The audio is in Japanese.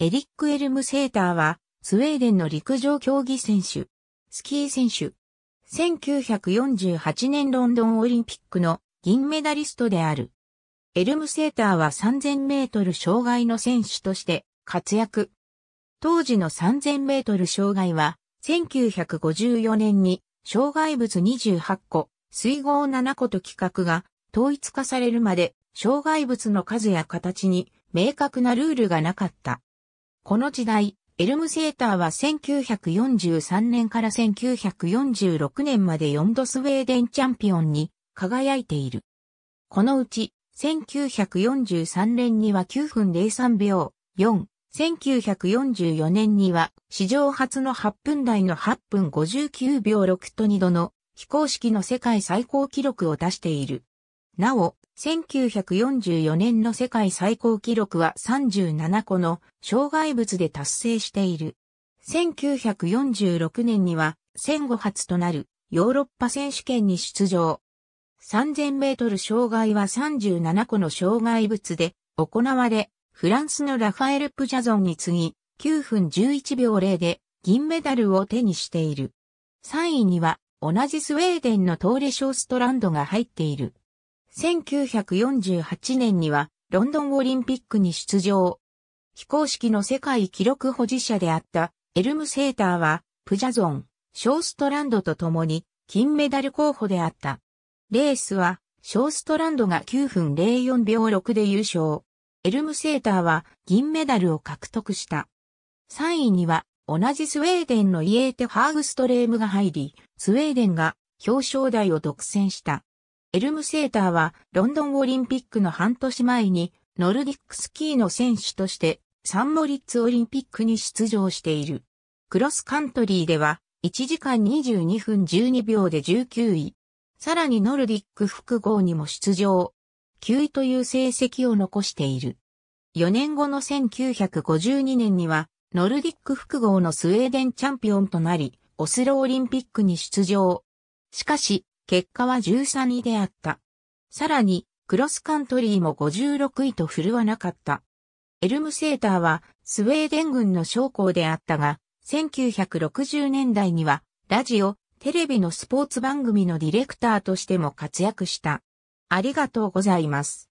エリック・エルムセーターは、スウェーデンの陸上競技選手、スキー選手。1948年ロンドンオリンピックの銀メダリストである。エルムセーターは3000メートル障害の選手として活躍。当時の3000メートル障害は、1954年に障害物28個、水合7個と規格が統一化されるまで、障害物の数や形に明確なルールがなかった。この時代、エルムセーターは1943年から1946年まで4度スウェーデンチャンピオンに輝いている。このうち、1943年には9分03秒4、1944年には史上初の8分台の8分59秒6と2度の非公式の世界最高記録を出している。なお、1944年の世界最高記録は37個の障害物で達成している。1946年には戦後初となるヨーロッパ選手権に出場。3000メートル障害は37個の障害物で行われ、フランスのラファエル・プジャゾンに次ぎ9分11秒0で銀メダルを手にしている。3位には同じスウェーデンのトーレ・ショーストランドが入っている。1948年にはロンドンオリンピックに出場。非公式の世界記録保持者であったエルム・セーターはプジャゾン、ショーストランドと共に金メダル候補であった。レースはショーストランドが9分04秒6で優勝。エルム・セーターは銀メダルを獲得した。3位には同じスウェーデンのイエーテ・ハーグストレームが入り、スウェーデンが表彰台を独占した。エルムセーターはロンドンオリンピックの半年前にノルディックスキーの選手としてサンモリッツオリンピックに出場している。クロスカントリーでは1時間22分12秒で19位。さらにノルディック複合にも出場。9位という成績を残している。4年後の1952年には、ノルディック複合のスウェーデンチャンピオンとなり、オスロオリンピックに出場。しかし、結果は13位であった。さらに、クロスカントリーも56位と振るわなかった。エルムセーターはスウェーデン軍の将校であったが、1960年代にはラジオ、テレビのスポーツ番組のディレクターとしても活躍した。ありがとうございます。